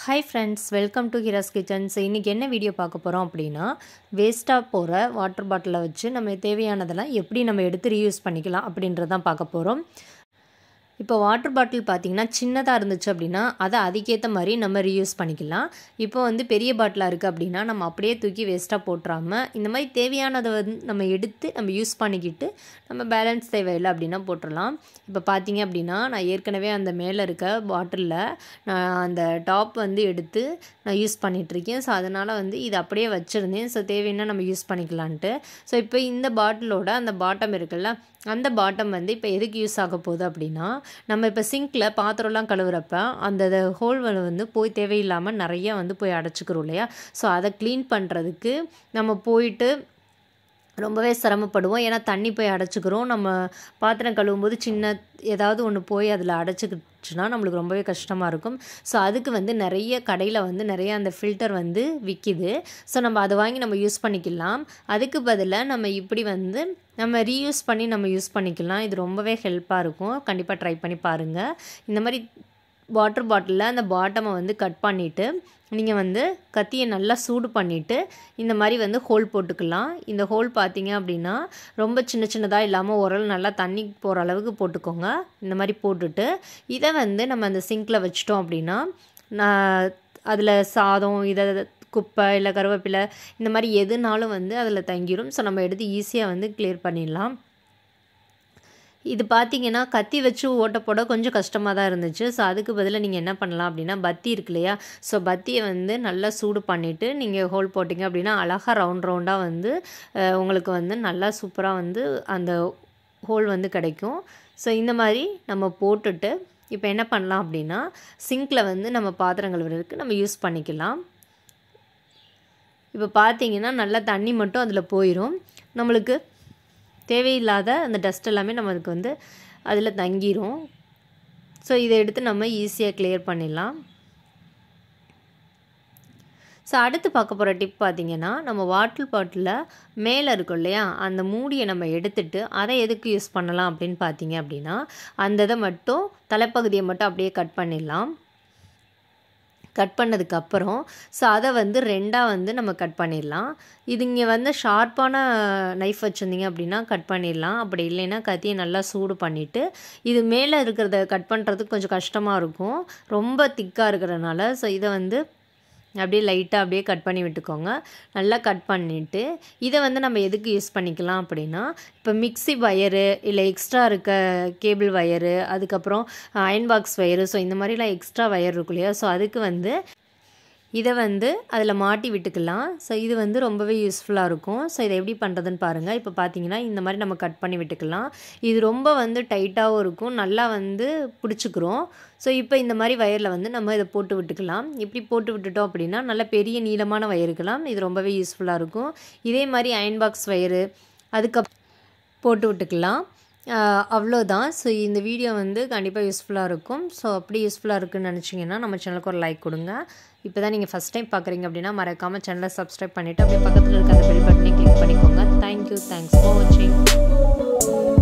hi friends welcome to Heera's kitchens இன்றைக்கி என்ன video பார்க்க போகிறோம் அப்படின்னா வேஸ்ட்டாக போகிற வாட்டர் பாட்டிலை வச்சு நம்ம தேவையானதெல்லாம் எப்படி நம்ம எடுத்து ரீயூஸ் பண்ணிக்கலாம் அப்படின்றதான் பார்க்க போகிறோம் இப்போ வாட்டர் பாட்டில் பார்த்தீங்கன்னா சின்னதாக இருந்துச்சு அப்படின்னா அதை அதுக்கேற்ற மாதிரி நம்ம ரீயூஸ் பண்ணிக்கலாம் இப்போ வந்து பெரிய பாட்டிலாக இருக்குது அப்படின்னா நம்ம அப்படியே தூக்கி வேஸ்ட்டாக போட்டுறாமல் இந்த மாதிரி தேவையானதை வந்து நம்ம எடுத்து நம்ம யூஸ் பண்ணிக்கிட்டு நம்ம பேலன்ஸ் தேவையில்லை அப்படின்னா போட்டுடலாம் இப்போ பார்த்தீங்க அப்படின்னா நான் ஏற்கனவே அந்த மேலே இருக்க பாட்டிலில் நான் அந்த டாப் வந்து எடுத்து நான் யூஸ் பண்ணிகிட்ருக்கேன் ஸோ அதனால் வந்து இது அப்படியே வச்சுருந்தேன் ஸோ தேவைன்னா நம்ம யூஸ் பண்ணிக்கலான்ட்டு ஸோ இப்போ இந்த பாட்டிலோட அந்த பாட்டம் இருக்குல்ல அந்த பாட்டம் வந்து இப்போ எதுக்கு யூஸ் ஆக போகுது அப்படின்னா நம்ம இப்போ சிங்க்கில் பாத்திரம்லாம் கழுவுறப்ப அந்த ஹோல்வல் வந்து போய் தேவையில்லாமல் நிறைய வந்து போய் அடைச்சிக்கிறோம் இல்லையா ஸோ அதை க்ளீன் பண்ணுறதுக்கு நம்ம போயிட்டு ரொம்பவே சிரமப்படுவோம் ஏன்னா தண்ணி போய் அடைச்சிக்கிறோம் நம்ம பாத்திரம் கழுவும் போது சின்ன ஏதாவது ஒன்று போய் அதில் அடைச்சிக்கிச்சுன்னா நம்மளுக்கு ரொம்பவே கஷ்டமாக இருக்கும் ஸோ அதுக்கு வந்து நிறைய கடையில் வந்து நிறைய அந்த ஃபில்டர் வந்து விற்கிது ஸோ நம்ம அதை வாங்கி நம்ம யூஸ் பண்ணிக்கலாம் அதுக்கு பதிலாக நம்ம இப்படி வந்து நம்ம ரீயூஸ் பண்ணி நம்ம யூஸ் பண்ணிக்கலாம் இது ரொம்பவே ஹெல்ப்பாக இருக்கும் கண்டிப்பாக ட்ரை பண்ணி பாருங்கள் இந்த மாதிரி வாட்டர் பாட்டிலில் அந்த பாட்டமை வந்து கட் பண்ணிவிட்டு நீங்கள் வந்து கத்தியை நல்லா சூடு பண்ணிவிட்டு இந்த மாதிரி வந்து ஹோல் போட்டுக்கலாம் இந்த ஹோல் பார்த்தீங்க அப்படின்னா ரொம்ப சின்ன சின்னதாக இல்லாமல் ஓரளவு நல்லா தண்ணி போகிற அளவுக்கு போட்டுக்கோங்க இந்த மாதிரி போட்டுட்டு இதை வந்து நம்ம அந்த சிங்கில் வச்சிட்டோம் அப்படின்னா அதில் சாதம் இதை குப்பை இல்லை கருவேப்பிலை இந்த மாதிரி எதுனாலும் வந்து அதில் தங்கிடும் ஸோ நம்ம எடுத்து ஈஸியாக வந்து கிளியர் பண்ணிடலாம் இது பார்த்தீங்கன்னா கத்தி வச்சு ஓட்ட போட கொஞ்சம் கஷ்டமாக தான் இருந்துச்சு ஸோ அதுக்கு பதிலாக நீங்கள் என்ன பண்ணலாம் அப்படின்னா பத்தி இருக்கு இல்லையா ஸோ பத்தியை வந்து நல்லா சூடு பண்ணிவிட்டு நீங்கள் ஹோல் போட்டிங்க அப்படின்னா அழகாக ரவுண்ட் ரவுண்டாக வந்து உங்களுக்கு வந்து நல்லா சூப்பராக வந்து அந்த ஹோல் வந்து கிடைக்கும் ஸோ இந்த மாதிரி நம்ம போட்டுட்டு இப்போ என்ன பண்ணலாம் அப்படின்னா சிங்கில் வந்து நம்ம பாத்திரங்கள் கழுவுறதுக்கு நம்ம யூஸ் பண்ணிக்கலாம் இப்போ பார்த்தீங்கன்னா நல்லா தண்ணி மட்டும் அதில் போயிடும் நம்மளுக்கு தேவையில்லாத அந்த டஸ்ட் எல்லாமே நமக்கு வந்து அதில் தங்கிரும் ஸோ இதை எடுத்து நம்ம ஈஸியாக கிளியர் பண்ணிடலாம் ஸோ அடுத்து பார்க்க போகிற டிப் பார்த்திங்கன்னா நம்ம வாட்டர் பாட்டிலில் மேலே இருக்கும் இல்லையா அந்த மூடியை நம்ம எடுத்துட்டு அதை எதுக்கு யூஸ் பண்ணலாம் அப்படின்னு பார்த்தீங்க அப்படின்னா அந்த இதை மட்டும் தலைப்பகுதியை மட்டும் அப்படியே கட் பண்ணிடலாம் கட் பண்ணதுக்கப்புறம் ஸோ அதை வந்து ரெண்டாக வந்து நம்ம கட் பண்ணிடலாம் இது இங்கே வந்து ஷார்ப்பான நைஃப் வச்சுருந்தீங்க அப்படின்னா கட் பண்ணிடலாம் அப்படி இல்லைன்னா கத்தியை நல்லா சூடு பண்ணிவிட்டு இது மேலே இருக்கிறத கட் பண்ணுறதுக்கு கொஞ்சம் கஷ்டமாக இருக்கும் ரொம்ப திக்காக இருக்கிறதுனால ஸோ இதை வந்து அப்படியே லைட்டாக அப்படியே கட் பண்ணி விட்டுக்கோங்க நல்லா கட் பண்ணிவிட்டு இதை வந்து நம்ம எதுக்கு யூஸ் பண்ணிக்கலாம் அப்படின்னா இப்போ மிக்சி வயரு இல்லை எக்ஸ்ட்ரா இருக்க கேபிள் வயரு அதுக்கப்புறம் அயன் பாக்ஸ் வயரு ஸோ இந்த மாதிரிலாம் எக்ஸ்ட்ரா வயர் இருக்கும் இல்லையா ஸோ அதுக்கு வந்து இதை வந்து அதில் மாட்டி விட்டுக்கலாம் ஸோ இது வந்து ரொம்பவே யூஸ்ஃபுல்லாக இருக்கும் ஸோ இதை எப்படி பண்ணுறதுன்னு பாருங்கள் இப்போ பார்த்தீங்கன்னா இந்த மாதிரி நம்ம கட் பண்ணி விட்டுக்கலாம் இது ரொம்ப வந்து டைட்டாகவும் இருக்கும் நல்லா வந்து பிடிச்சிக்கிறோம் ஸோ இப்போ இந்த மாதிரி வயரில் வந்து நம்ம இதை போட்டு விட்டுக்கலாம் இப்படி போட்டு விட்டுட்டோம் அப்படின்னா நல்ல பெரிய நீளமான வயருக்கலாம் இது ரொம்பவே யூஸ்ஃபுல்லாக இருக்கும் இதே மாதிரி அயன் பாக்ஸ் வயரு அதுக்கப்புறம் போட்டு விட்டுக்கலாம் அவ்வளோதான் ஸோ இந்த வீடியோ வந்து கண்டிப்பாக யூஸ்ஃபுல்லாக இருக்கும் ஸோ அப்படி யூஸ்ஃபுல்லாக இருக்குன்னு நினச்சிங்கன்னா நம்ம சேனலுக்கு ஒரு லைக் கொடுங்க இப்போ தான் நீங்கள் ஃபஸ்ட் டைம் பார்க்குறீங்க அப்படின்னா மறக்காமல் சேனலை சப்ஸ்கிரைப் பண்ணிவிட்டு அப்படியே பக்கத்தில் இருக்க அந்த பெல் பட்டனை கிளிக் பண்ணிக்கோங்க தேங்க்யூ தேங்க்ஸ் ஃபார் வாட்சிங்